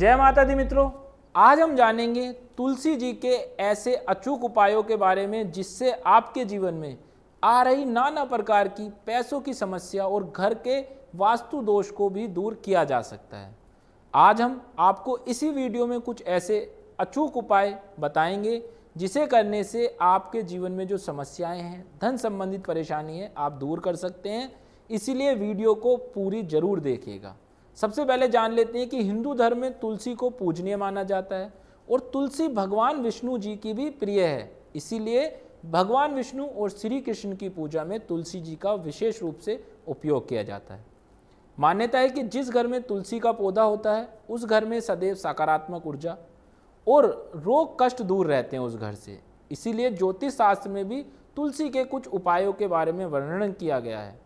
जय माता दी मित्रों आज हम जानेंगे तुलसी जी के ऐसे अचूक उपायों के बारे में जिससे आपके जीवन में आ रही नाना प्रकार की पैसों की समस्या और घर के वास्तु दोष को भी दूर किया जा सकता है आज हम आपको इसी वीडियो में कुछ ऐसे अचूक उपाय बताएंगे जिसे करने से आपके जीवन में जो समस्याएं हैं धन संबंधित परेशानी है आप दूर कर सकते हैं इसीलिए वीडियो को पूरी ज़रूर देखिएगा सबसे पहले जान लेते हैं कि हिंदू धर्म में तुलसी को पूजनीय माना जाता है और तुलसी भगवान विष्णु जी की भी प्रिय है इसीलिए भगवान विष्णु और श्री कृष्ण की पूजा में तुलसी जी का विशेष रूप से उपयोग किया जाता है मान्यता है कि जिस घर में तुलसी का पौधा होता है उस घर में सदैव सकारात्मक ऊर्जा और रोग कष्ट दूर रहते हैं उस घर से इसीलिए ज्योतिष शास्त्र में भी तुलसी के कुछ उपायों के बारे में वर्णन किया गया है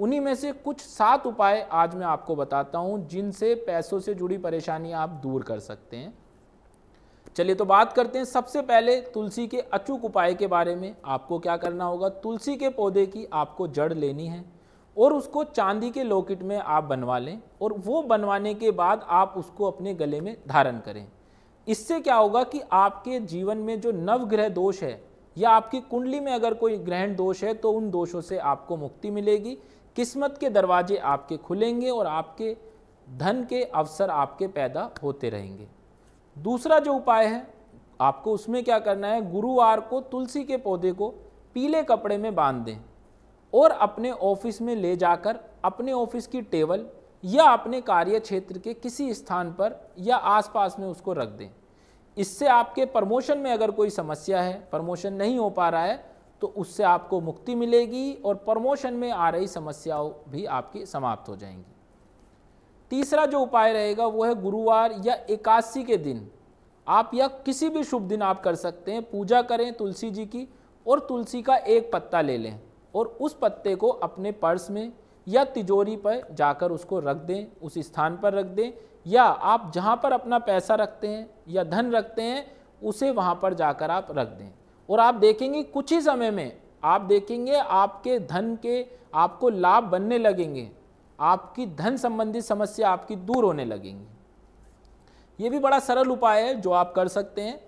उन्हीं में से कुछ सात उपाय आज मैं आपको बताता हूं जिनसे पैसों से जुड़ी परेशानी आप दूर कर सकते हैं चलिए तो बात करते हैं सबसे पहले तुलसी के अचूक उपाय के बारे में आपको क्या करना होगा तुलसी के पौधे की आपको जड़ लेनी है और उसको चांदी के लॉकेट में आप बनवा लें और वो बनवाने के बाद आप उसको अपने गले में धारण करें इससे क्या होगा कि आपके जीवन में जो नवग्रह दोष है या आपकी कुंडली में अगर कोई ग्रहण दोष है तो उन दोषों से आपको मुक्ति मिलेगी किस्मत के दरवाजे आपके खुलेंगे और आपके धन के अवसर आपके पैदा होते रहेंगे दूसरा जो उपाय है आपको उसमें क्या करना है गुरुवार को तुलसी के पौधे को पीले कपड़े में बांध दें और अपने ऑफिस में ले जाकर अपने ऑफिस की टेबल या अपने कार्य क्षेत्र के किसी स्थान पर या आसपास में उसको रख दें इससे आपके प्रमोशन में अगर कोई समस्या है प्रमोशन नहीं हो पा रहा है तो उससे आपको मुक्ति मिलेगी और प्रमोशन में आ रही समस्याओं भी आपकी समाप्त हो जाएंगी तीसरा जो उपाय रहेगा वो है गुरुवार या एकादशी के दिन आप या किसी भी शुभ दिन आप कर सकते हैं पूजा करें तुलसी जी की और तुलसी का एक पत्ता ले लें और उस पत्ते को अपने पर्स में या तिजोरी पर जाकर उसको रख दें उस स्थान पर रख दें या आप जहाँ पर अपना पैसा रखते हैं या धन रखते हैं उसे वहाँ पर जाकर आप रख दें और आप देखेंगे कुछ ही समय में आप देखेंगे आपके धन के आपको लाभ बनने लगेंगे आपकी धन संबंधी समस्या आपकी दूर होने लगेंगी ये भी बड़ा सरल उपाय है जो आप कर सकते हैं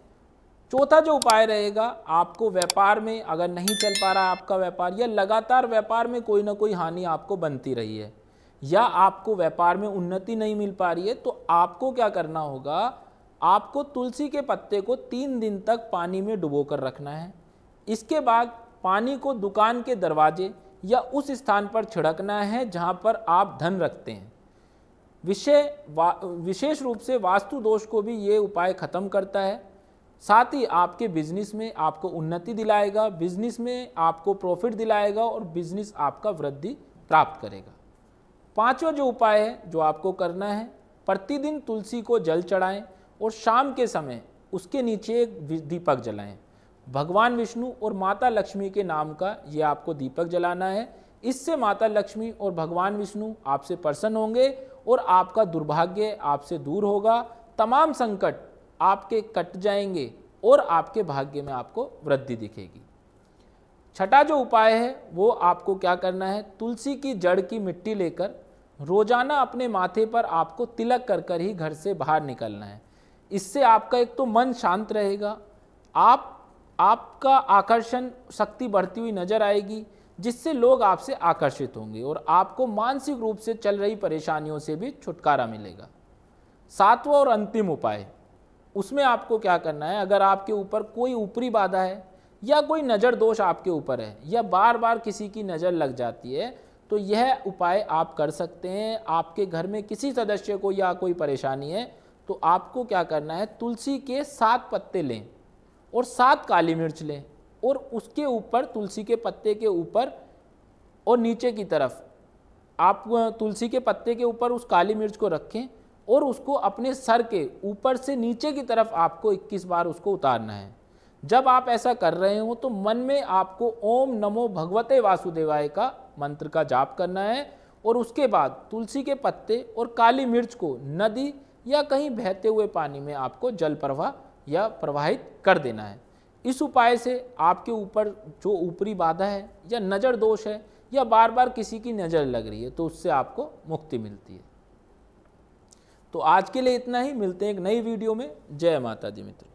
चौथा जो उपाय रहेगा आपको व्यापार में अगर नहीं चल पा रहा आपका व्यापार या लगातार व्यापार में कोई ना कोई हानि आपको बनती रही है या आपको व्यापार में उन्नति नहीं मिल पा रही है तो आपको क्या करना होगा आपको तुलसी के पत्ते को तीन दिन तक पानी में डुबो कर रखना है इसके बाद पानी को दुकान के दरवाजे या उस स्थान पर छिड़कना है जहाँ पर आप धन रखते हैं विषय विशेष रूप से वास्तु दोष को भी ये उपाय ख़त्म करता है साथ ही आपके बिजनेस में आपको उन्नति दिलाएगा बिजनेस में आपको प्रॉफिट दिलाएगा और बिजनेस आपका वृद्धि प्राप्त करेगा पांचवा जो उपाय है जो आपको करना है प्रतिदिन तुलसी को जल चढ़ाएं और शाम के समय उसके नीचे एक दीपक जलाएं भगवान विष्णु और माता लक्ष्मी के नाम का ये आपको दीपक जलाना है इससे माता लक्ष्मी और भगवान विष्णु आपसे प्रसन्न होंगे और आपका दुर्भाग्य आपसे दूर होगा तमाम संकट आपके कट जाएंगे और आपके भाग्य में आपको वृद्धि दिखेगी छठा जो उपाय है वो आपको क्या करना है तुलसी की जड़ की मिट्टी लेकर रोजाना अपने माथे पर आपको तिलक कर कर ही घर से बाहर निकलना है इससे आपका एक तो मन शांत रहेगा आप आपका आकर्षण शक्ति बढ़ती हुई नजर आएगी जिससे लोग आपसे आकर्षित होंगे और आपको मानसिक रूप से चल रही परेशानियों से भी छुटकारा मिलेगा सातवा और अंतिम उपाय उसमें आपको क्या करना है अगर आपके ऊपर कोई ऊपरी बाधा है या कोई नज़र दोष आपके ऊपर है या बार बार किसी की नज़र लग जाती है तो यह उपाय आप कर सकते हैं आपके घर में किसी सदस्य को या कोई परेशानी है तो आपको क्या करना है तुलसी के सात पत्ते लें और सात काली मिर्च लें और उसके ऊपर तुलसी के पत्ते के ऊपर और नीचे की तरफ आप तुलसी के पत्ते के ऊपर उस काली मिर्च को रखें और उसको अपने सर के ऊपर से नीचे की तरफ आपको 21 बार उसको उतारना है जब आप ऐसा कर रहे हो तो मन में आपको ओम नमो भगवते वासुदेवाय का मंत्र का जाप करना है और उसके बाद तुलसी के पत्ते और काली मिर्च को नदी या कहीं बहते हुए पानी में आपको जल प्रवाह या प्रवाहित कर देना है इस उपाय से आपके ऊपर जो ऊपरी बाधा है या नज़र दोष है या बार बार किसी की नज़र लग रही है तो उससे आपको मुक्ति मिलती है तो आज के लिए इतना ही मिलते हैं एक नई वीडियो में जय माता दी मित्र